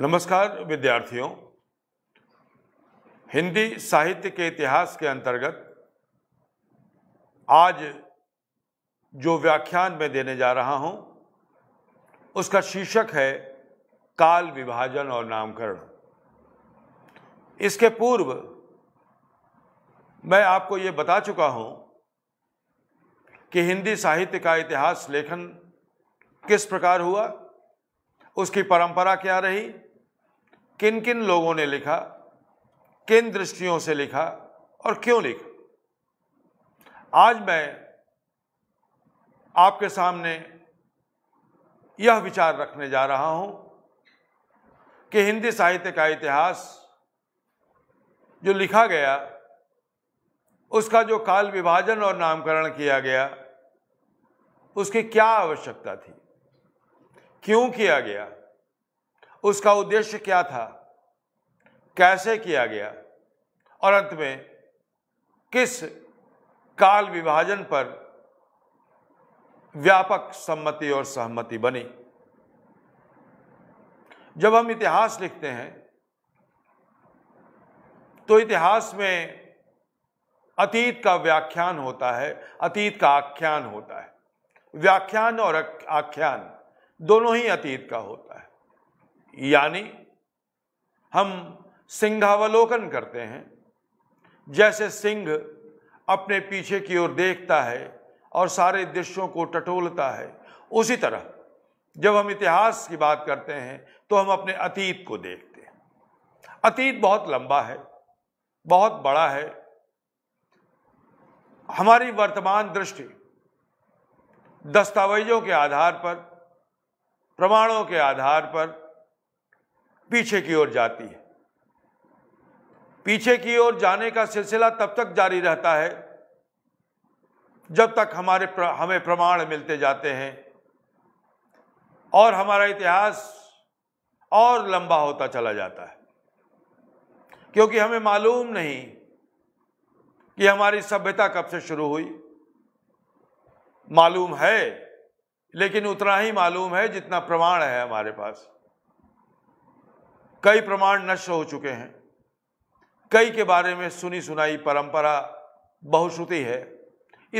नमस्कार विद्यार्थियों हिंदी साहित्य के इतिहास के अंतर्गत आज जो व्याख्यान मैं देने जा रहा हूं उसका शीर्षक है काल विभाजन और नामकरण इसके पूर्व मैं आपको ये बता चुका हूं कि हिंदी साहित्य का इतिहास लेखन किस प्रकार हुआ उसकी परंपरा क्या रही किन किन लोगों ने लिखा किन दृष्टियों से लिखा और क्यों लिखा आज मैं आपके सामने यह विचार रखने जा रहा हूं कि हिंदी साहित्य का इतिहास जो लिखा गया उसका जो काल विभाजन और नामकरण किया गया उसकी क्या आवश्यकता थी क्यों किया गया उसका उद्देश्य क्या था कैसे किया गया और अंत में किस काल विभाजन पर व्यापक सम्मति और सहमति बनी जब हम इतिहास लिखते हैं तो इतिहास में अतीत का व्याख्यान होता है अतीत का आख्यान होता है व्याख्यान और आख्यान दोनों ही अतीत का होता है यानी हम सिंहावलोकन करते हैं जैसे सिंह अपने पीछे की ओर देखता है और सारे दृश्यों को टटोलता है उसी तरह जब हम इतिहास की बात करते हैं तो हम अपने अतीत को देखते हैं अतीत बहुत लंबा है बहुत बड़ा है हमारी वर्तमान दृष्टि दस्तावेजों के आधार पर प्रमाणों के आधार पर पीछे की ओर जाती है पीछे की ओर जाने का सिलसिला तब तक जारी रहता है जब तक हमारे प्र, हमें प्रमाण मिलते जाते हैं और हमारा इतिहास और लंबा होता चला जाता है क्योंकि हमें मालूम नहीं कि हमारी सभ्यता कब से शुरू हुई मालूम है लेकिन उतना ही मालूम है जितना प्रमाण है हमारे पास कई प्रमाण नष्ट हो चुके हैं कई के बारे में सुनी सुनाई परंपरा बहुश्रुति है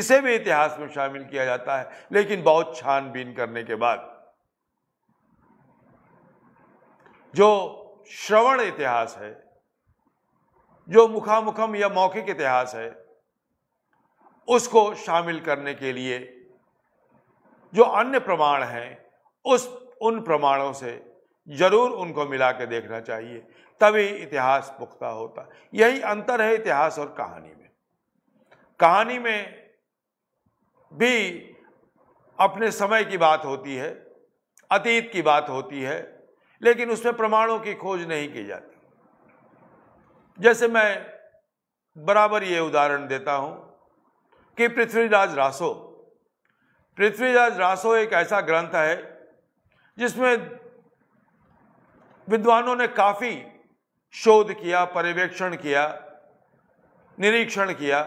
इसे भी इतिहास में शामिल किया जाता है लेकिन बहुत छानबीन करने के बाद जो श्रवण इतिहास है जो मुखामुखम या मौखिक इतिहास है उसको शामिल करने के लिए जो अन्य प्रमाण हैं उस उन प्रमाणों से जरूर उनको मिला के देखना चाहिए तभी इतिहास पुख्ता होता यही अंतर है इतिहास और कहानी में कहानी में भी अपने समय की बात होती है अतीत की बात होती है लेकिन उसमें प्रमाणों की खोज नहीं की जाती जैसे मैं बराबर ये उदाहरण देता हूं कि पृथ्वीराज रासो पृथ्वीराज रासो एक ऐसा ग्रंथ है जिसमें विद्वानों ने काफ़ी शोध किया पर्यवेक्षण किया निरीक्षण किया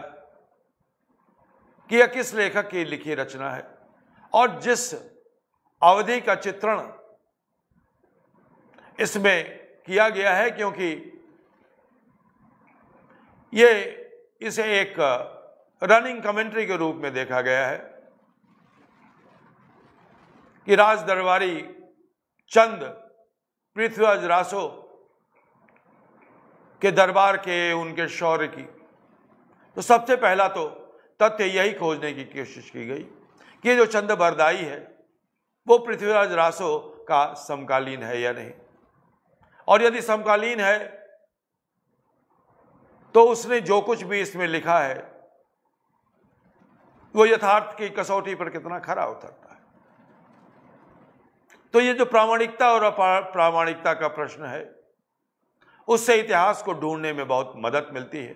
कि यह किस लेखक की लिखी रचना है और जिस अवधि का चित्रण इसमें किया गया है क्योंकि ये इसे एक रनिंग कमेंट्री के रूप में देखा गया है कि राज दरबारी चंद पृथ्वीराज रासो के दरबार के उनके शौर्य की तो सबसे पहला तो तथ्य यही खोजने की कोशिश की गई कि जो चंद बरदाई है वो पृथ्वीराज रासो का समकालीन है या नहीं और यदि समकालीन है तो उसने जो कुछ भी इसमें लिखा है वो यथार्थ की कसौटी पर कितना खरा उतरता तो ये जो प्रामाणिकता और अप्रामाणिकता का प्रश्न है उससे इतिहास को ढूंढने में बहुत मदद मिलती है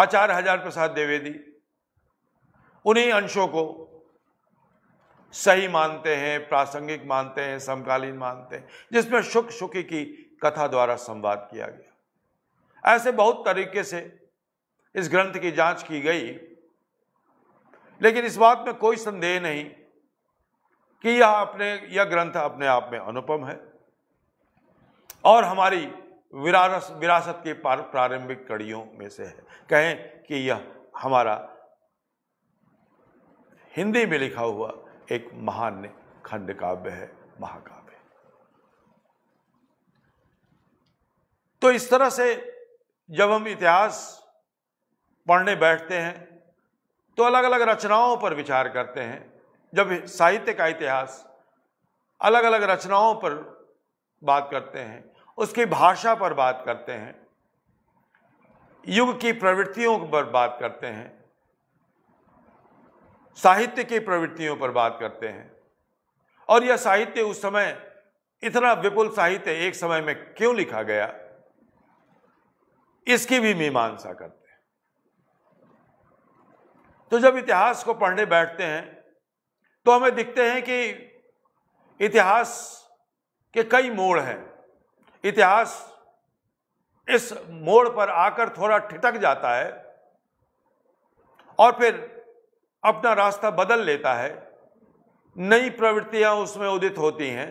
आचार्य हजार प्रसाद द्विवेदी उन्हीं अंशों को सही मानते हैं प्रासंगिक मानते हैं समकालीन मानते हैं जिसमें सुख सुखी की कथा द्वारा संवाद किया गया ऐसे बहुत तरीके से इस ग्रंथ की जांच की गई लेकिन इस बात में कोई संदेह नहीं कि यह अपने यह ग्रंथ अपने आप में अनुपम है और हमारी विरासत विरासत की प्रारंभिक कड़ियों में से है कहें कि यह हमारा हिंदी में लिखा हुआ एक महान खंड काव्य है महाकाव्य तो इस तरह से जब हम इतिहास पढ़ने बैठते हैं तो अलग अलग रचनाओं पर विचार करते हैं जब साहित्य का इतिहास अलग अलग रचनाओं पर बात करते हैं उसकी भाषा पर बात करते हैं युग की प्रवृत्तियों पर बात करते हैं साहित्य की प्रवृत्तियों पर बात करते हैं और यह साहित्य उस समय इतना विपुल साहित्य एक समय में क्यों लिखा गया इसकी भी मीमांसा करते हैं तो जब इतिहास को पढ़ने बैठते हैं तो हमें दिखते हैं कि इतिहास के कई मोड़ हैं इतिहास इस मोड़ पर आकर थोड़ा ठिटक जाता है और फिर अपना रास्ता बदल लेता है नई प्रवृत्तियां उसमें उदित होती हैं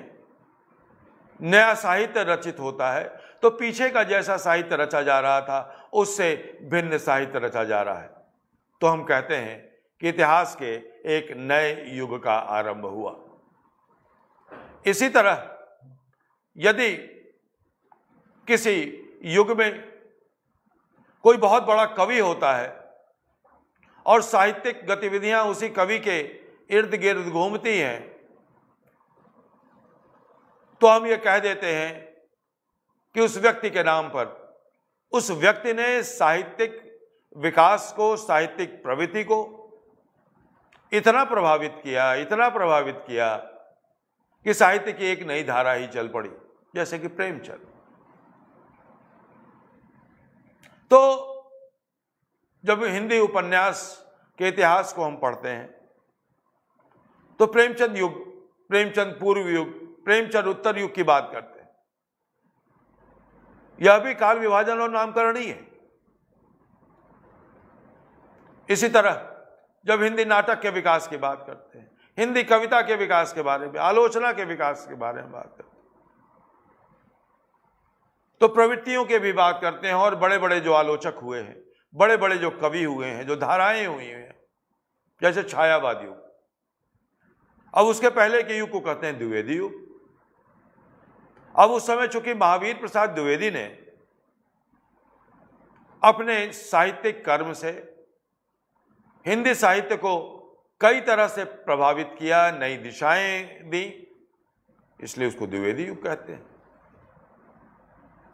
नया साहित्य रचित होता है तो पीछे का जैसा साहित्य रचा जा रहा था उससे भिन्न साहित्य रचा जा रहा है तो हम कहते हैं कि इतिहास के एक नए युग का आरंभ हुआ इसी तरह यदि किसी युग में कोई बहुत बड़ा कवि होता है और साहित्यिक गतिविधियां उसी कवि के इर्द गिर्द घूमती हैं तो हम ये कह देते हैं कि उस व्यक्ति के नाम पर उस व्यक्ति ने साहित्यिक विकास को साहित्यिक प्रवृत्ति को इतना प्रभावित किया इतना प्रभावित किया कि साहित्य की एक नई धारा ही चल पड़ी जैसे कि प्रेमचंद तो जब हिंदी उपन्यास के इतिहास को हम पढ़ते हैं तो प्रेमचंद युग प्रेमचंद पूर्व युग प्रेमचंद उत्तर युग की बात करते हैं यह भी काल विभाजन और नामकरण ही है इसी तरह जब हिंदी नाटक के विकास की बात करते हैं हिंदी कविता के विकास के बारे में आलोचना के विकास के बारे में बात करते हैं तो प्रवृत्तियों के भी बात करते हैं और बड़े बड़े जो आलोचक हुए हैं बड़े बड़े जो कवि हुए हैं जो धाराएं हुई हैं जैसे छायावादी युग अब उसके पहले के युग को कहते हैं द्विवेदी युग अब उस समय चूंकि महावीर प्रसाद द्विवेदी ने अपने साहित्यिक कर्म से हिंदी साहित्य को कई तरह से प्रभावित किया नई दिशाएं दी इसलिए उसको द्विवेदी युग कहते हैं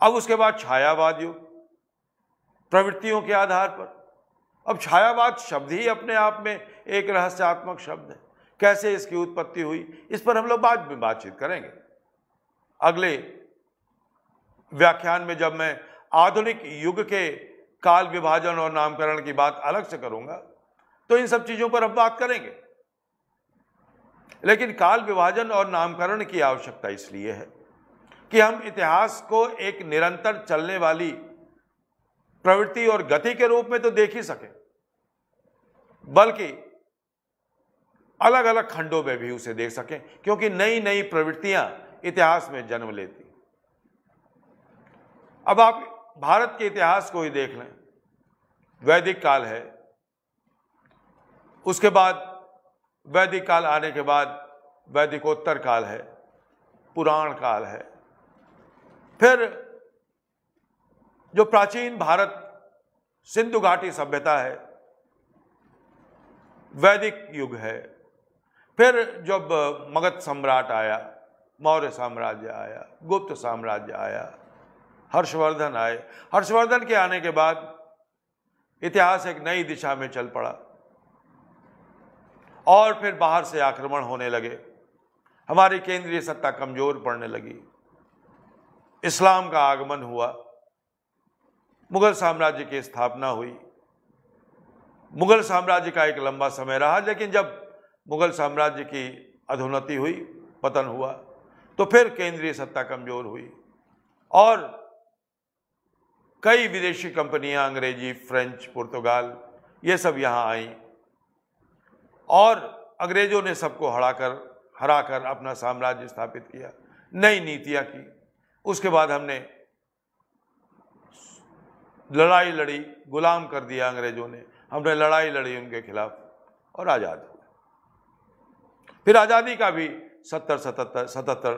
अब उसके बाद छायावाद युग प्रवृत्तियों के आधार पर अब छायावाद शब्द ही अपने आप में एक रहस्यात्मक शब्द है कैसे इसकी उत्पत्ति हुई इस पर हम लोग बाद में बातचीत करेंगे अगले व्याख्यान में जब मैं आधुनिक युग के काल विभाजन और नामकरण की बात अलग से करूंगा तो इन सब चीजों पर हम बात करेंगे लेकिन काल विभाजन और नामकरण की आवश्यकता इसलिए है कि हम इतिहास को एक निरंतर चलने वाली प्रवृत्ति और गति के रूप में तो देख ही सकें बल्कि अलग अलग खंडों में भी उसे देख सकें क्योंकि नई नई प्रवृत्तियां इतिहास में जन्म लेती अब आप भारत के इतिहास को ही देख लें वैदिक काल है उसके बाद वैदिक काल आने के बाद वैदिकोत्तर काल है पुराण काल है फिर जो प्राचीन भारत सिंधु घाटी सभ्यता है वैदिक युग है फिर जब मगध सम्राट आया मौर्य साम्राज्य आया गुप्त साम्राज्य आया हर्षवर्धन आए हर्षवर्धन के आने के बाद इतिहास एक नई दिशा में चल पड़ा और फिर बाहर से आक्रमण होने लगे हमारी केंद्रीय सत्ता कमजोर पड़ने लगी इस्लाम का आगमन हुआ मुगल साम्राज्य की स्थापना हुई मुगल साम्राज्य का एक लंबा समय रहा लेकिन जब मुगल साम्राज्य की अधोन्नति हुई पतन हुआ तो फिर केंद्रीय सत्ता कमजोर हुई और कई विदेशी कंपनियां अंग्रेजी फ्रेंच पुर्तगाल ये सब यहाँ आईं और अंग्रेजों ने सबको हराकर हराकर अपना साम्राज्य स्थापित किया नई नीतियाँ की उसके बाद हमने लड़ाई लड़ी गुलाम कर दिया अंग्रेजों ने हमने लड़ाई लड़ी उनके खिलाफ और आज़ाद फिर आज़ादी का भी सत्तर सतहत्तर सतहत्तर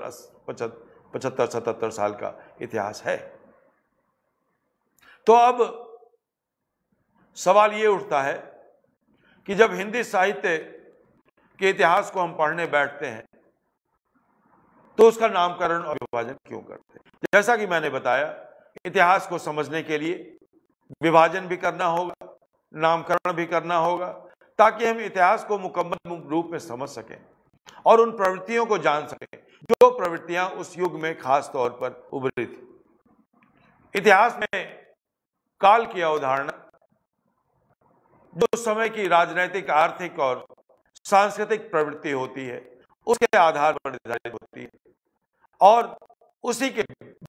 पचहत्तर पचहत्तर सतहत्तर साल का इतिहास है तो अब सवाल ये उठता है कि जब हिंदी साहित्य के इतिहास को हम पढ़ने बैठते हैं तो उसका नामकरण और विभाजन क्यों करते हैं जैसा कि मैंने बताया इतिहास को समझने के लिए विभाजन भी करना होगा नामकरण भी करना होगा ताकि हम इतिहास को मुकम्मल रूप में समझ सकें और उन प्रवृत्तियों को जान सकें जो प्रवृत्तियां उस युग में खास तौर पर उभरी थी इतिहास में काल की अवधारणा जो समय की राजनीतिक आर्थिक और सांस्कृतिक प्रवृत्ति होती है उसके आधार पर निर्धारित होती है और उसी के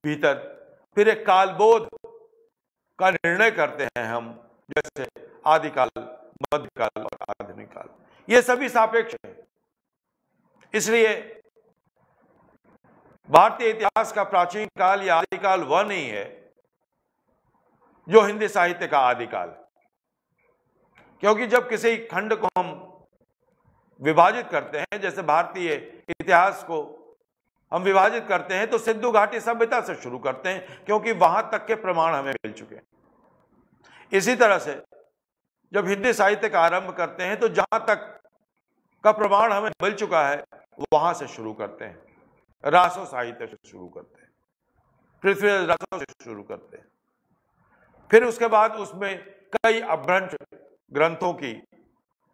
भीतर फिर एक कालबोध का निर्णय करते हैं हम जैसे आदिकाल मध्यकाल और आधुनिक काल ये सभी सापेक्ष है इसलिए भारतीय इतिहास का प्राचीन काल या आदिकाल वह नहीं है जो हिंदी साहित्य का आदिकाल है क्योंकि जब किसी खंड को हम विभाजित करते हैं जैसे भारतीय इतिहास को हम विभाजित करते हैं तो सिद्धू घाटी सभ्यता से शुरू करते हैं क्योंकि वहां तक के प्रमाण हमें मिल चुके हैं इसी तरह से जब हिंदी साहित्य का आरंभ करते हैं तो जहां तक का प्रमाण हमें मिल चुका है वहां से शुरू करते हैं रासो साहित्य से शुरू करते हैं पृथ्वी रासो से शुरू करते हैं फिर उसके बाद उसमें कई अभ्रंश ग्रंथों की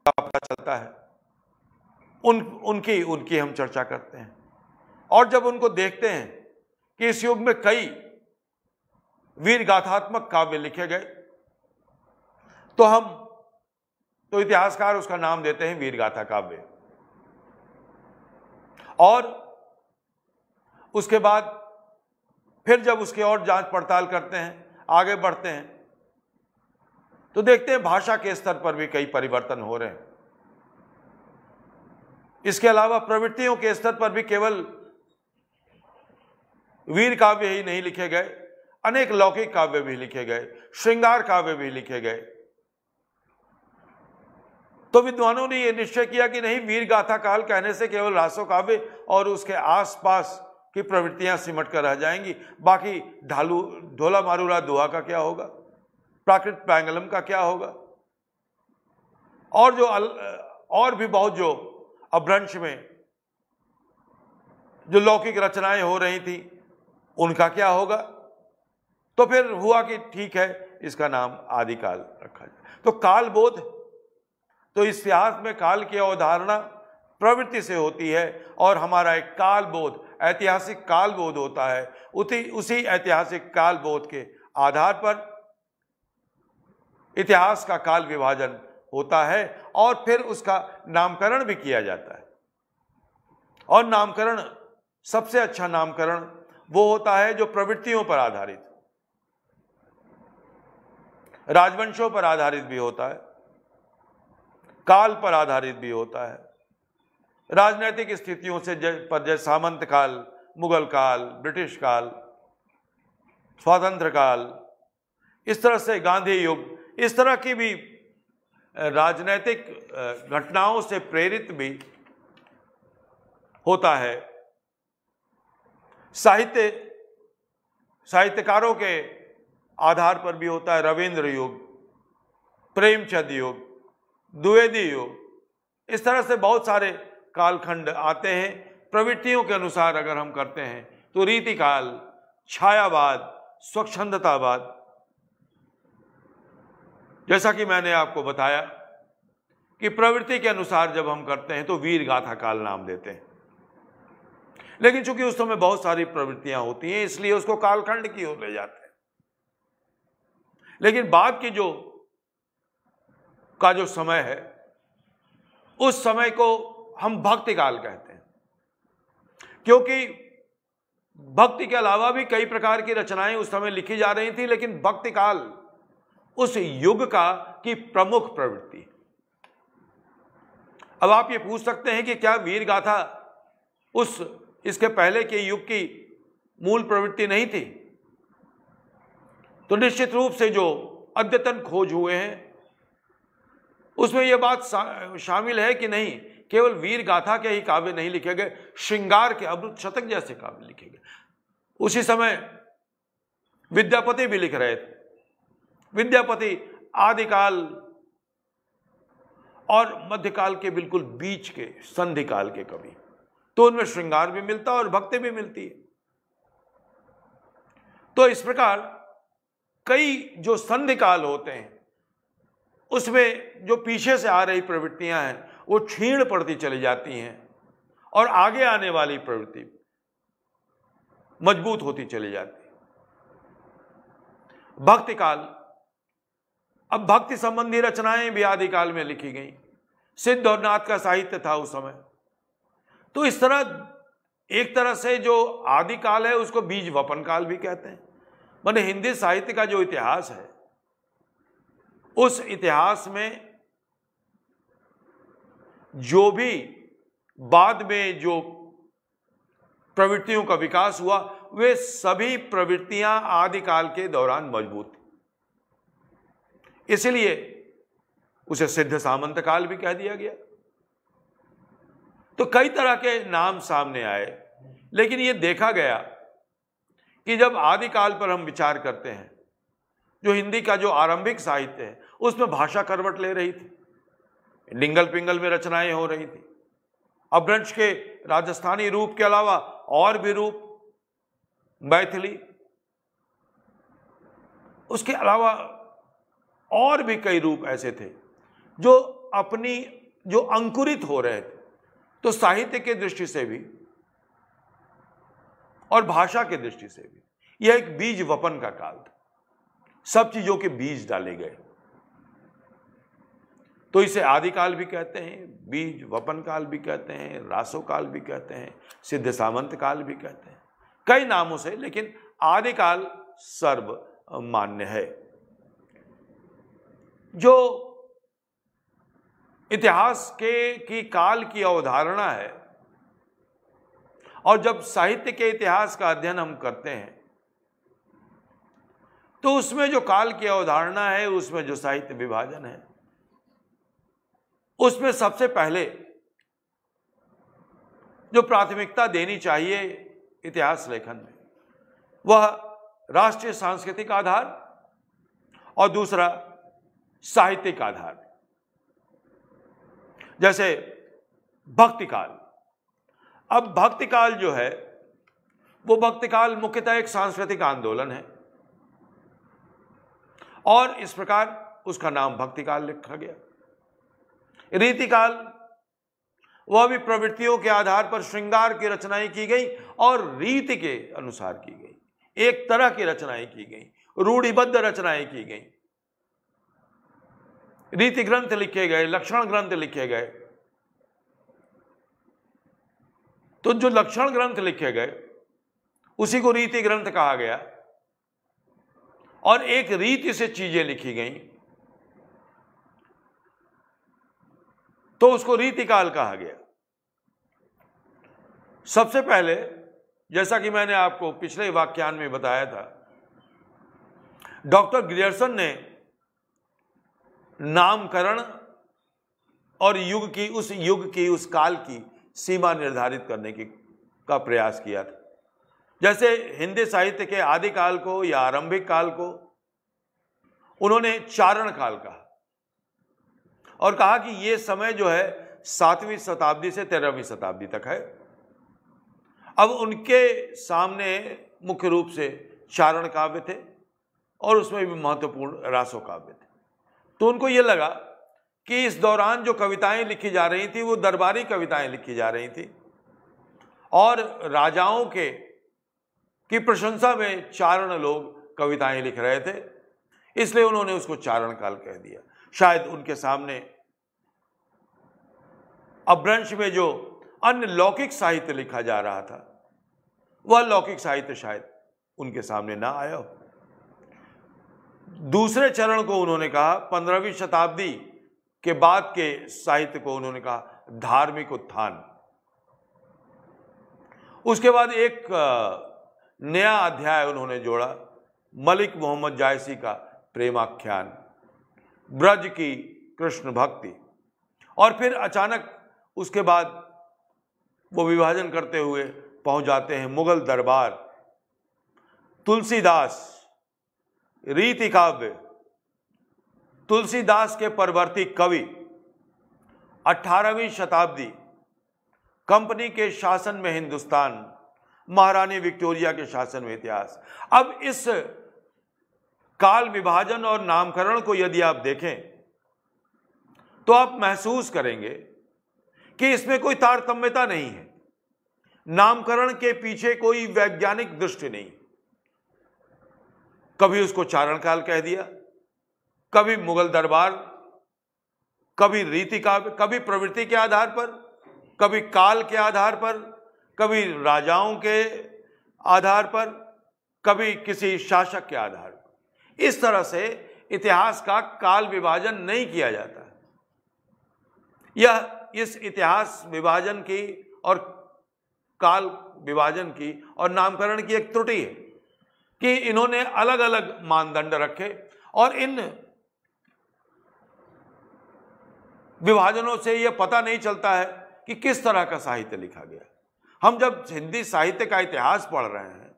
पता चलता है उन उनकी उनकी हम चर्चा करते हैं और जब उनको देखते हैं कि इस युग में कई वीर गाथात्मक काव्य लिखे गए तो हम तो इतिहासकार उसका नाम देते हैं वीर गाथा काव्य और उसके बाद फिर जब उसके और जांच पड़ताल करते हैं आगे बढ़ते हैं तो देखते हैं भाषा के स्तर पर भी कई परिवर्तन हो रहे हैं इसके अलावा प्रवृत्तियों के स्तर पर भी केवल वीर काव्य ही नहीं लिखे गए अनेक लौकिक काव्य भी लिखे गए श्रृंगार काव्य भी लिखे गए तो विद्वानों ने यह निश्चय किया कि नहीं वीर गाथा काल कहने से केवल रासो काव्य और उसके आसपास की प्रवृत्तियां सिमट कर रह जाएंगी बाकी ढालू ढोला मारूला दुआ का क्या होगा प्राकृत पैंगलम का क्या होगा और जो अल, और भी बहुत जो अभ्रंश में जो लौकिक रचनाएं हो रही थी उनका क्या होगा तो फिर हुआ कि ठीक है इसका नाम आदिकाल रखा जाए तो कालबोध तो इतिहास में काल की अवधारणा प्रवृत्ति से होती है और हमारा एक कालबोध ऐतिहासिक कालबोध होता है उसी उसी ऐतिहासिक कालबोध के आधार पर इतिहास का काल विभाजन होता है और फिर उसका नामकरण भी किया जाता है और नामकरण सबसे अच्छा नामकरण वो होता है जो प्रवृत्तियों पर आधारित राजवंशों पर आधारित भी होता है काल पर आधारित भी होता है राजनैतिक स्थितियों से पर जैसे सामंत काल मुगल काल ब्रिटिश काल स्वतंत्र काल इस तरह से गांधी युग इस तरह की भी राजनैतिक घटनाओं से प्रेरित भी होता है साहित्य साहित्यकारों के आधार पर भी होता है रविंद्र युग प्रेमचंद युग द्विवेदी युग इस तरह से बहुत सारे कालखंड आते हैं प्रवृत्तियों के अनुसार अगर हम करते हैं तो रीतिकाल छायावाद स्वच्छंदतावाद जैसा कि मैंने आपको बताया कि प्रवृत्ति के अनुसार जब हम करते हैं तो वीर गाथा काल नाम देते हैं लेकिन चूंकि उस समय बहुत सारी प्रवृत्तियां होती हैं इसलिए उसको कालखंड की ओर ले जाते हैं लेकिन बाद की जो का जो समय है उस समय को हम भक्ति काल कहते हैं क्योंकि भक्ति के अलावा भी कई प्रकार की रचनाएं उस समय लिखी जा रही थी लेकिन भक्ति काल उस युग का की प्रमुख प्रवृत्ति अब आप ये पूछ सकते हैं कि क्या वीर गाथा उस इसके पहले के युग की मूल प्रवृत्ति नहीं थी तो निश्चित रूप से जो अद्यतन खोज हुए हैं उसमें यह बात शामिल है कि नहीं केवल वीर गाथा के ही काव्य नहीं लिखे गए श्रृंगार के अमृत शतक जैसे काव्य लिखे गए उसी समय विद्यापति भी लिख रहे थे विद्यापति आदिकाल और मध्यकाल के बिल्कुल बीच के संधिकाल के कवि तो उनमें श्रृंगार भी मिलता और भक्ति भी मिलती है तो इस प्रकार कई जो संधिकाल होते हैं उसमें जो पीछे से आ रही प्रवृत्तियां हैं वो क्षीण पड़ती चली जाती हैं और आगे आने वाली प्रवृत्ति मजबूत होती चली जाती है अब भक्ति संबंधी रचनाएं भी आदिकाल में लिखी गई सिद्ध और नाथ का साहित्य था उस समय तो इस तरह एक तरह से जो आदिकाल है उसको बीज वपन काल भी कहते हैं मैंने हिंदी साहित्य का जो इतिहास है उस इतिहास में जो भी बाद में जो प्रवृत्तियों का विकास हुआ वे सभी प्रवृत्तियां आदिकाल के दौरान मजबूत थी इसलिए उसे सिद्ध सामंत काल भी कह दिया गया तो कई तरह के नाम सामने आए लेकिन यह देखा गया कि जब आदिकाल पर हम विचार करते हैं जो हिंदी का जो आरंभिक साहित्य है उसमें भाषा करवट ले रही थी डिंगल पिंगल में रचनाएं हो रही थी अभ्रंश के राजस्थानी रूप के अलावा और भी रूप मैथिली उसके अलावा और भी कई रूप ऐसे थे जो अपनी जो अंकुरित हो रहे थे तो साहित्य के दृष्टि से भी और भाषा के दृष्टि से भी यह एक बीज वपन का काल था सब चीजों के बीज डाले गए तो इसे आदिकाल भी कहते हैं बीज वपन काल भी कहते हैं रासो काल भी कहते हैं सिद्ध सामंत काल भी कहते हैं कई नामों से लेकिन आदिकाल सर्व मान्य है जो इतिहास के की काल की अवधारणा है और जब साहित्य के इतिहास का अध्ययन हम करते हैं तो उसमें जो काल की अवधारणा है उसमें जो साहित्य विभाजन है उसमें सबसे पहले जो प्राथमिकता देनी चाहिए इतिहास लेखन में वह राष्ट्रीय सांस्कृतिक आधार और दूसरा का आधार जैसे भक्ति काल अब भक्ति काल जो है वो भक्ति काल मुख्यतः एक सांस्कृतिक आंदोलन है और इस प्रकार उसका नाम भक्ति काल लिखा गया रीति काल वह भी प्रवृत्तियों के आधार पर श्रृंगार की रचनाएं की गई और रीति के अनुसार की गई एक तरह की रचनाएं की गई रूढ़िबद्ध रचनाएं की गई रीति ग्रंथ लिखे गए लक्षण ग्रंथ लिखे गए तो जो लक्षण ग्रंथ लिखे गए उसी को रीति ग्रंथ कहा गया और एक रीति से चीजें लिखी गई तो उसको रीतिकाल कहा गया सबसे पहले जैसा कि मैंने आपको पिछले वाक्यान में बताया था डॉक्टर ग्रियर्सन ने नामकरण और युग की उस युग की उस काल की सीमा निर्धारित करने की का प्रयास किया था जैसे हिंदी साहित्य के आदिकाल को या आरंभिक काल को उन्होंने चारण काल कहा और कहा कि यह समय जो है सातवीं शताब्दी से तेरहवीं शताब्दी तक है अब उनके सामने मुख्य रूप से चारण काव्य थे और उसमें भी महत्वपूर्ण रासो काव्य थे तो उनको ये लगा कि इस दौरान जो कविताएं लिखी जा रही थी वो दरबारी कविताएं लिखी जा रही थी और राजाओं के की प्रशंसा में चारण लोग कविताएं लिख रहे थे इसलिए उन्होंने उसको चारण काल कह दिया शायद उनके सामने अभ्रंश में जो अन्य लौकिक साहित्य लिखा जा रहा था वह लौकिक साहित्य शायद उनके सामने ना आया हो दूसरे चरण को उन्होंने कहा पंद्रहवीं शताब्दी के बाद के साहित्य को उन्होंने कहा धार्मिक उत्थान उसके बाद एक नया अध्याय उन्होंने जोड़ा मलिक मोहम्मद जायसी का प्रेमाख्यान ब्रज की कृष्ण भक्ति और फिर अचानक उसके बाद वो विभाजन करते हुए पहुंच जाते हैं मुगल दरबार तुलसीदास रीति काव्य तुलसीदास के परवर्ती कवि 18वीं शताब्दी कंपनी के शासन में हिंदुस्तान महारानी विक्टोरिया के शासन में इतिहास अब इस काल विभाजन और नामकरण को यदि आप देखें तो आप महसूस करेंगे कि इसमें कोई तारतम्यता नहीं है नामकरण के पीछे कोई वैज्ञानिक दृष्टि नहीं कभी उसको चारण काल कह दिया कभी मुगल दरबार कभी रीति का कभी प्रवृत्ति के आधार पर कभी काल के आधार पर कभी राजाओं के आधार पर कभी किसी शासक के आधार पर इस तरह से इतिहास का काल विभाजन नहीं किया जाता यह इस इतिहास विभाजन की और काल विभाजन की और नामकरण की एक त्रुटि है कि इन्होंने अलग अलग मानदंड रखे और इन विभाजनों से यह पता नहीं चलता है कि किस तरह का साहित्य लिखा गया हम जब हिंदी साहित्य का इतिहास पढ़ रहे हैं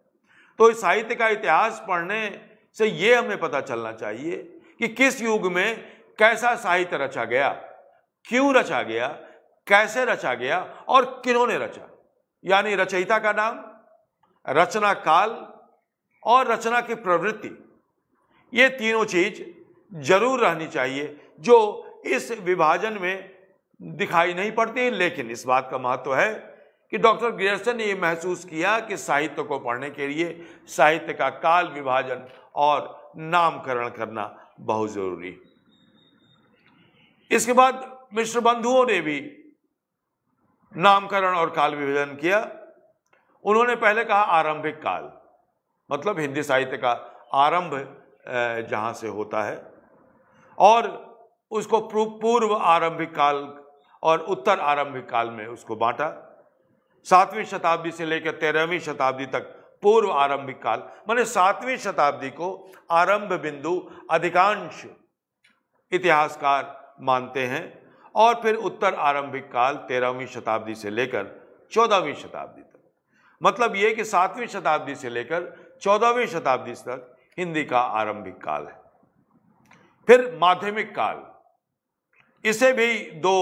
तो इस साहित्य का इतिहास पढ़ने से यह हमें पता चलना चाहिए कि किस युग में कैसा साहित्य रचा गया क्यों रचा गया कैसे रचा गया और किन्होंने रचा यानी रचयिता का नाम रचना काल और रचना की प्रवृत्ति ये तीनों चीज जरूर रहनी चाहिए जो इस विभाजन में दिखाई नहीं पड़ती लेकिन इस बात का महत्व है कि डॉक्टर ग्रियर्सन ने यह महसूस किया कि साहित्य को पढ़ने के लिए साहित्य का काल विभाजन और नामकरण करना बहुत जरूरी इसके बाद मिश्र बंधुओं ने भी नामकरण और काल विभाजन किया उन्होंने पहले कहा आरंभिक काल मतलब हिंदी साहित्य का आरंभ जहाँ से होता है और उसको पूर्व आरंभिक काल और उत्तर आरंभिक काल में उसको बांटा सातवीं शताब्दी से लेकर तेरहवीं शताब्दी तक पूर्व आरंभिक काल माने सातवीं शताब्दी को आरंभ बिंदु अधिकांश इतिहासकार मानते हैं और फिर उत्तर आरंभिक काल तेरहवीं शताब्दी से लेकर चौदहवीं शताब्दी तक मतलब ये कि सातवीं शताब्दी से लेकर चौदहवीं शताब्दी तक हिंदी का आरंभिक काल है फिर माध्यमिक काल इसे भी दो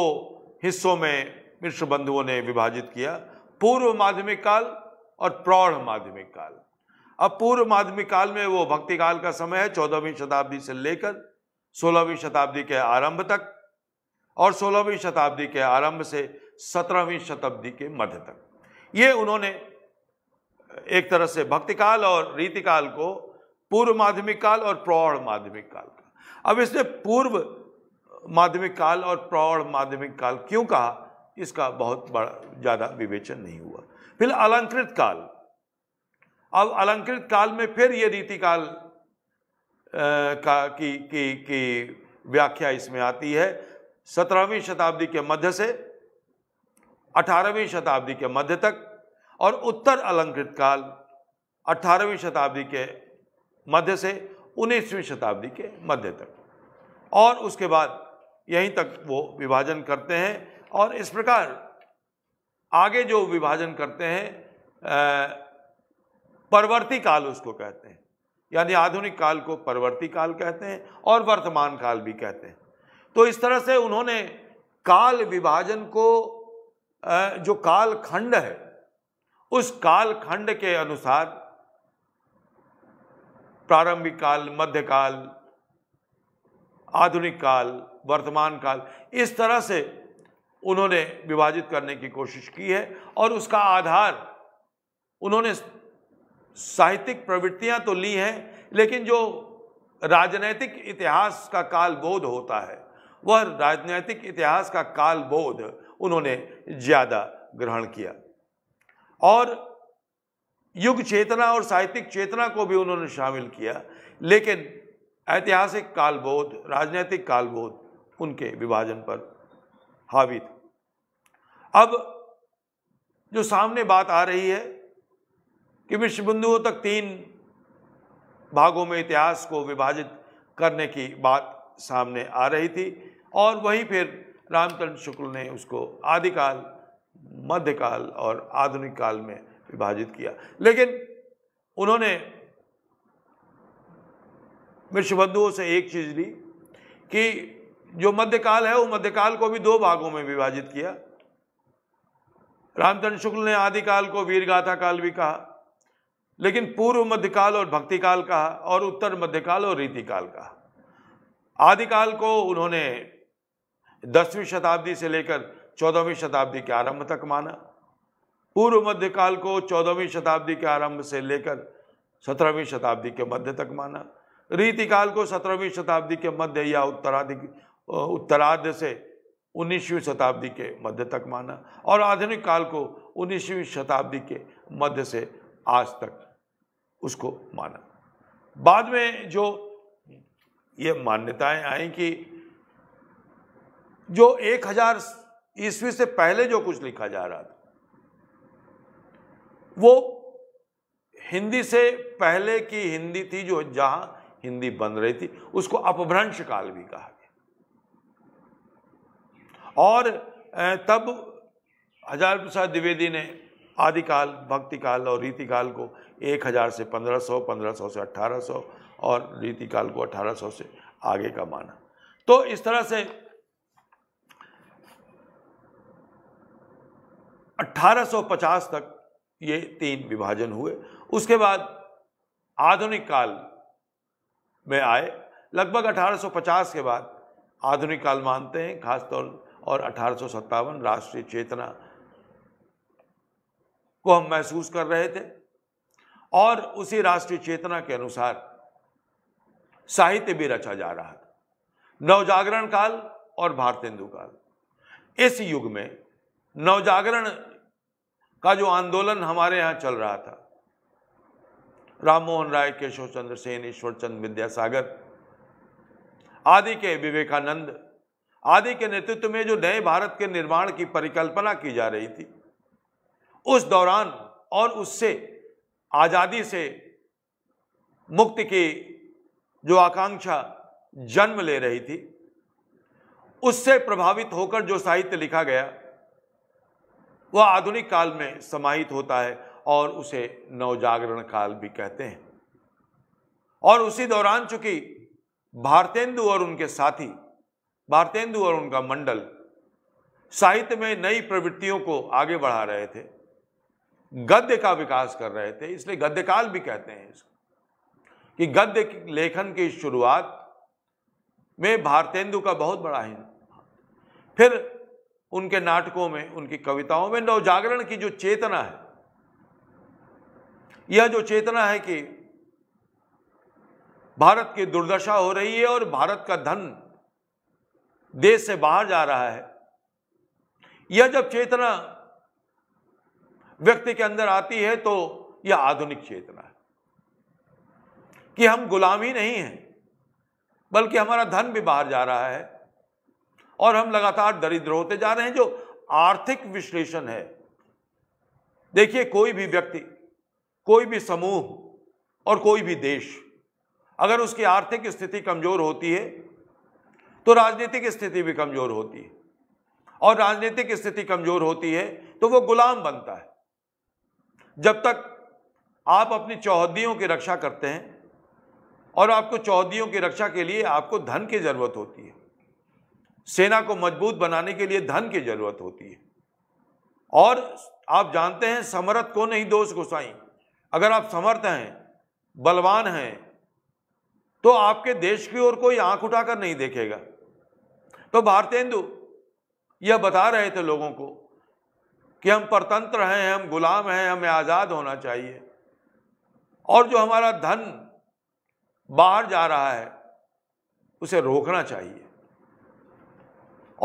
हिस्सों में मिश्र बंधुओं ने विभाजित किया पूर्व माध्यमिक काल और प्रौढ़ माध्यमिक काल अब पूर्व माध्यमिक काल में वो भक्ति काल का समय है चौदहवीं शताब्दी से लेकर सोलहवीं शताब्दी के आरंभ तक और सोलहवीं शताब्दी के आरंभ से सत्रहवीं शताब्दी के मध्य तक ये उन्होंने एक तरह से भक्ति काल और रीति काल को पूर्व माध्यमिक काल और प्रौढ़ माध्यमिक काल का अब इसने पूर्व माध्यमिक काल और प्रौढ़ माध्यमिक काल क्यों कहा इसका बहुत बड़ा ज़्यादा विवेचन नहीं हुआ फिर अलंकृत काल अब अलंकृत काल में फिर ये रीति काल का की की की व्याख्या इसमें आती है सत्रहवीं शताब्दी के मध्य से अठारहवीं शताब्दी के मध्य तक और उत्तर अलंकृत काल 18वीं शताब्दी के मध्य से 19वीं शताब्दी के मध्य तक और उसके बाद यहीं तक वो विभाजन करते हैं और इस प्रकार आगे जो विभाजन करते हैं परवर्ती काल उसको कहते हैं यानी आधुनिक काल को परवर्ती काल कहते हैं और वर्तमान काल भी कहते हैं तो इस तरह से उन्होंने काल विभाजन को जो काल खंड है उस कालखंड के अनुसार प्रारंभिक काल मध्यकाल आधुनिक काल वर्तमान काल इस तरह से उन्होंने विभाजित करने की कोशिश की है और उसका आधार उन्होंने साहित्यिक प्रवृत्तियां तो ली हैं लेकिन जो राजनैतिक इतिहास का काल बोध होता है वह राजनैतिक इतिहास का काल बोध उन्होंने ज़्यादा ग्रहण किया और युग चेतना और साहित्यिक चेतना को भी उन्होंने शामिल किया लेकिन ऐतिहासिक कालबोध राजनीतिक कालबोध उनके विभाजन पर हावी थे अब जो सामने बात आ रही है कि विश्व बिंदुओं तक तीन भागों में इतिहास को विभाजित करने की बात सामने आ रही थी और वहीं फिर रामचंद्र शुक्ल ने उसको आदिकाल मध्यकाल और आधुनिक काल में विभाजित किया लेकिन उन्होंने विश्वबंधुओं से एक चीज़ ली कि जो मध्यकाल है वो मध्यकाल को भी दो भागों में विभाजित किया रामचंद्र शुक्ल ने आदिकाल को वीरगाथा काल भी कहा लेकिन पूर्व मध्यकाल और भक्तिकाल कहा और उत्तर मध्यकाल और रीतिकाल कहा आदिकाल को उन्होंने दसवीं शताब्दी से लेकर चौदहवीं शताब्दी के आरंभ तक माना पूर्व मध्यकाल को चौदहवीं शताब्दी के आरंभ से लेकर सत्रहवीं शताब्दी के मध्य तक माना रीतिकाल को सत्रहवीं शताब्दी के मध्य या उत्तराधिक उत्तरार्ध से उन्नीसवीं शताब्दी के मध्य तक माना और आधुनिक काल को उन्नीसवीं शताब्दी के मध्य से आज तक उसको माना बाद में जो ये मान्यताएं आई कि जो एक हजार ईस्वी से पहले जो कुछ लिखा जा रहा था वो हिंदी से पहले की हिंदी थी जो जहां हिंदी बन रही थी उसको अपभ्रंश काल भी कहा गया और तब हजार प्रसाद द्विवेदी ने आदिकाल भक्तिकाल और रीतिकाल को एक हजार से पंद्रह सौ पंद्रह सौ से अट्ठारह सौ और रीतिकाल को अठारह सौ से आगे का माना तो इस तरह से 1850 तक ये तीन विभाजन हुए उसके बाद आधुनिक काल में आए लगभग 1850 के बाद आधुनिक काल मानते हैं खासतौर और अठारह राष्ट्रीय चेतना को हम महसूस कर रहे थे और उसी राष्ट्रीय चेतना के अनुसार साहित्य भी रचा जा रहा था नवजागरण काल और भारतेंदु काल इस युग में नवजागरण का जो आंदोलन हमारे यहाँ चल रहा था राम मोहन राय केशव चंद्र सेन ईश्वरचंद विद्यासागर आदि के विवेकानंद आदि के नेतृत्व में जो नए भारत के निर्माण की परिकल्पना की जा रही थी उस दौरान और उससे आज़ादी से मुक्ति की जो आकांक्षा जन्म ले रही थी उससे प्रभावित होकर जो साहित्य लिखा गया वह आधुनिक काल में समाहित होता है और उसे नवजागरण काल भी कहते हैं और उसी दौरान चूंकि भारतेंदु और उनके साथी भारतेंदु और उनका मंडल साहित्य में नई प्रवृत्तियों को आगे बढ़ा रहे थे गद्य का विकास कर रहे थे इसलिए गद्यकाल भी कहते हैं इसको कि गद्य लेखन की शुरुआत में भारतेंदु का बहुत बड़ा हिंद फिर उनके नाटकों में उनकी कविताओं में नवजागरण की जो चेतना है यह जो चेतना है कि भारत की दुर्दशा हो रही है और भारत का धन देश से बाहर जा रहा है यह जब चेतना व्यक्ति के अंदर आती है तो यह आधुनिक चेतना है कि हम गुलामी नहीं हैं बल्कि हमारा धन भी बाहर जा रहा है और हम लगातार दरिद्र होते जा रहे हैं जो आर्थिक विश्लेषण है देखिए कोई भी व्यक्ति कोई भी समूह और कोई भी देश अगर उसकी आर्थिक स्थिति कमजोर होती है तो राजनीतिक स्थिति भी कमजोर होती है और राजनीतिक स्थिति कमजोर होती है तो वो गुलाम बनता है जब तक आप अपनी चौहदियों की रक्षा करते हैं और आपको चौहदियों की रक्षा के लिए आपको धन की जरूरत होती है सेना को मजबूत बनाने के लिए धन की जरूरत होती है और आप जानते हैं समर्थ को नहीं दोष गुसाई अगर आप समर्थ हैं बलवान हैं तो आपके देश की ओर कोई आंख उठाकर नहीं देखेगा तो भारतेंदु यह बता रहे थे लोगों को कि हम परतंत्र हैं हम गुलाम हैं हमें आज़ाद होना चाहिए और जो हमारा धन बाहर जा रहा है उसे रोकना चाहिए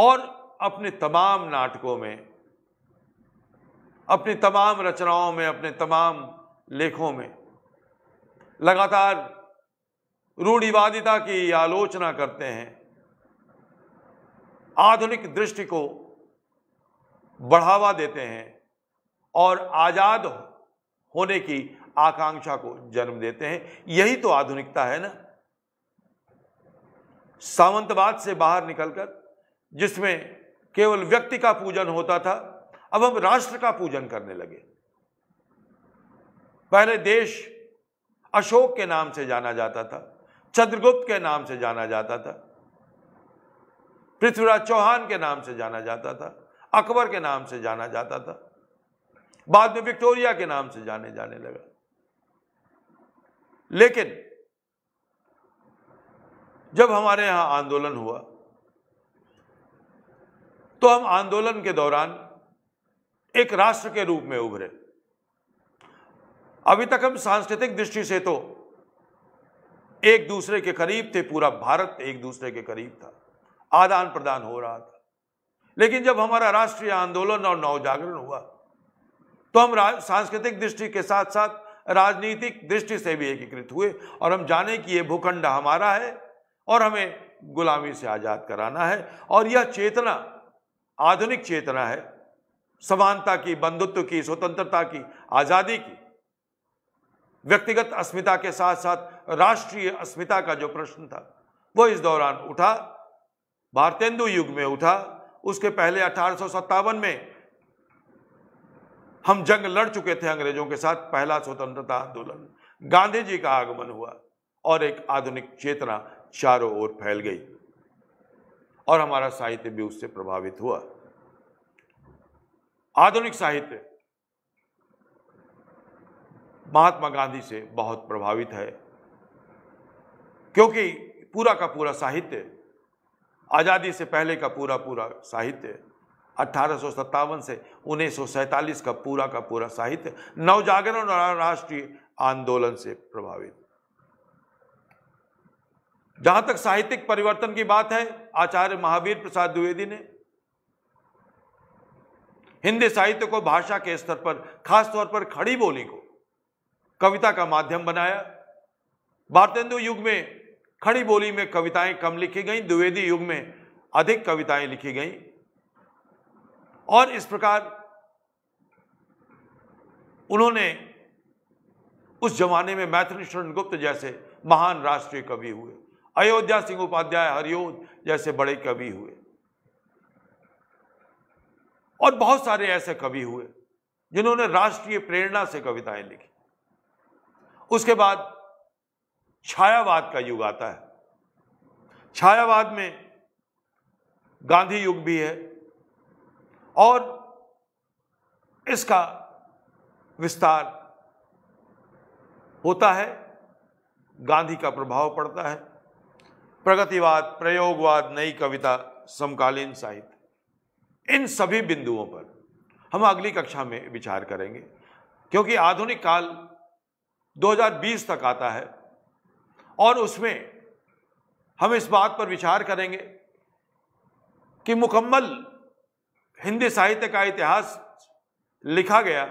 और अपने तमाम नाटकों में अपनी तमाम रचनाओं में अपने तमाम लेखों में लगातार रूढ़िवादिता की आलोचना करते हैं आधुनिक दृष्टि को बढ़ावा देते हैं और आज़ाद होने की आकांक्षा को जन्म देते हैं यही तो आधुनिकता है ना सामंतवाद से बाहर निकलकर जिसमें केवल व्यक्ति का पूजन होता था अब हम राष्ट्र का पूजन करने लगे पहले देश अशोक के नाम से जाना जाता था चंद्रगुप्त के नाम से जाना जाता था पृथ्वीराज चौहान के नाम से जाना जाता था अकबर के नाम से जाना जाता था बाद में विक्टोरिया के नाम से जाने जाने लगा लेकिन जब हमारे यहां आंदोलन हुआ तो हम आंदोलन के दौरान एक राष्ट्र के रूप में उभरे अभी तक हम सांस्कृतिक दृष्टि से तो एक दूसरे के करीब थे पूरा भारत एक दूसरे के करीब था आदान प्रदान हो रहा था लेकिन जब हमारा राष्ट्रीय आंदोलन और नवजागरण हुआ तो हम सांस्कृतिक दृष्टि के साथ साथ राजनीतिक दृष्टि से भी एकीकृत हुए और हम जाने कि यह भूखंड हमारा है और हमें गुलामी से आज़ाद कराना है और यह चेतना आधुनिक चेतना है समानता की बंधुत्व की स्वतंत्रता की आज़ादी की व्यक्तिगत अस्मिता के साथ साथ राष्ट्रीय अस्मिता का जो प्रश्न था वो इस दौरान उठा भारतेंदु युग में उठा उसके पहले अठारह में हम जंग लड़ चुके थे अंग्रेजों के साथ पहला स्वतंत्रता आंदोलन गांधी जी का आगमन हुआ और एक आधुनिक चेतना चारों ओर फैल गई और हमारा साहित्य भी उससे प्रभावित हुआ आधुनिक साहित्य महात्मा गांधी से बहुत प्रभावित है क्योंकि पूरा का पूरा साहित्य आज़ादी से पहले का पूरा पूरा साहित्य अट्ठारह से उन्नीस का पूरा का पूरा साहित्य नवजागरण और राष्ट्रीय आंदोलन से प्रभावित जहां तक साहित्यिक परिवर्तन की बात है आचार्य महावीर प्रसाद द्विवेदी ने हिंदी साहित्य को भाषा के स्तर पर खासतौर पर खड़ी बोली को कविता का माध्यम बनाया भारतेंदु युग में खड़ी बोली में कविताएं कम लिखी गईं द्विवेदी युग में अधिक कविताएं लिखी गईं और इस प्रकार उन्होंने उस जमाने में मैथिली शरण गुप्त जैसे महान राष्ट्रीय कवि हुए अयोध्या सिंह उपाध्याय हरिओज जैसे बड़े कवि हुए और बहुत सारे ऐसे कवि हुए जिन्होंने राष्ट्रीय प्रेरणा से कविताएं लिखी उसके बाद छायावाद का युग आता है छायावाद में गांधी युग भी है और इसका विस्तार होता है गांधी का प्रभाव पड़ता है प्रगतिवाद प्रयोगवाद नई कविता समकालीन साहित्य इन सभी बिंदुओं पर हम अगली कक्षा में विचार करेंगे क्योंकि आधुनिक काल 2020 तक आता है और उसमें हम इस बात पर विचार करेंगे कि मुकम्मल हिंदी साहित्य का इतिहास लिखा गया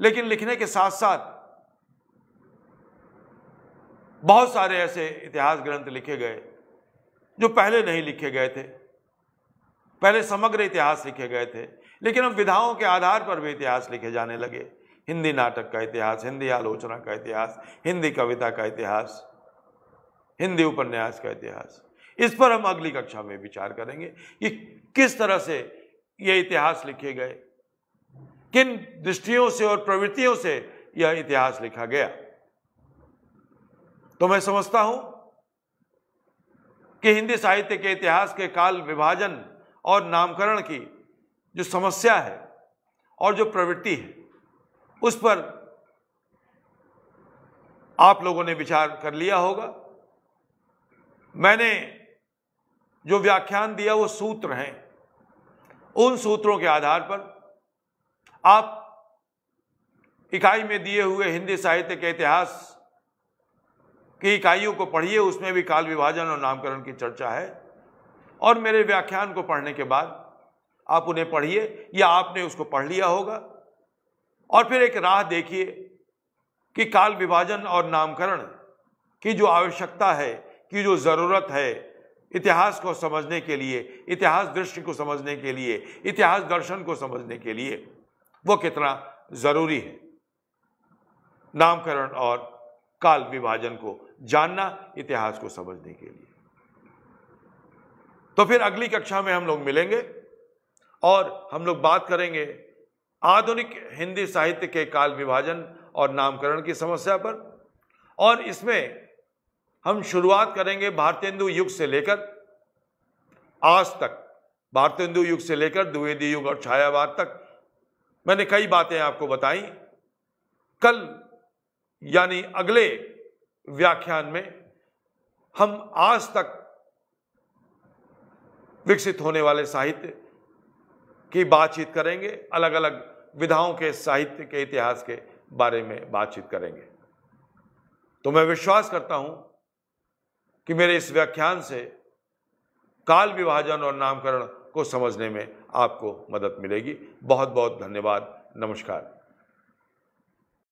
लेकिन लिखने के साथ साथ बहुत सारे ऐसे इतिहास ग्रंथ लिखे गए जो पहले नहीं लिखे गए थे पहले समग्र इतिहास लिखे गए थे लेकिन अब विधाओं के आधार पर भी इतिहास लिखे जाने लगे हिंदी नाटक का इतिहास हिंदी आलोचना का इतिहास हिंदी कविता का इतिहास हिंदी उपन्यास का इतिहास इस पर हम अगली कक्षा में विचार करेंगे कि किस तरह से ये इतिहास लिखे गए किन दृष्टियों से और प्रवृत्तियों से यह इतिहास लिखा गया तो मैं समझता हूं कि हिंदी साहित्य के इतिहास के काल विभाजन और नामकरण की जो समस्या है और जो प्रवृत्ति है उस पर आप लोगों ने विचार कर लिया होगा मैंने जो व्याख्यान दिया वो सूत्र हैं उन सूत्रों के आधार पर आप इकाई में दिए हुए हिंदी साहित्य के इतिहास की इकाइयों को पढ़िए उसमें भी काल विभाजन और नामकरण की चर्चा है और मेरे व्याख्यान को पढ़ने के बाद आप उन्हें पढ़िए या आपने उसको पढ़ लिया होगा और फिर एक राह देखिए कि काल विभाजन और नामकरण की जो आवश्यकता है की जो ज़रूरत है इतिहास को समझने के लिए इतिहास दृष्टि को समझने के लिए इतिहास दर्शन को समझने के लिए वो कितना ज़रूरी है नामकरण और काल विभाजन को जानना इतिहास को समझने के लिए तो फिर अगली कक्षा में हम लोग मिलेंगे और हम लोग बात करेंगे आधुनिक हिंदी साहित्य के काल विभाजन और नामकरण की समस्या पर और इसमें हम शुरुआत करेंगे भारतेंदु युग से लेकर आज तक भारतेंदु युग से लेकर द्विवेदी युग और छायावाद तक मैंने कई बातें आपको बताई कल यानी अगले व्याख्यान में हम आज तक विकसित होने वाले साहित्य की बातचीत करेंगे अलग अलग विधाओं के साहित्य के इतिहास के बारे में बातचीत करेंगे तो मैं विश्वास करता हूं कि मेरे इस व्याख्यान से काल विभाजन और नामकरण को समझने में आपको मदद मिलेगी बहुत बहुत धन्यवाद नमस्कार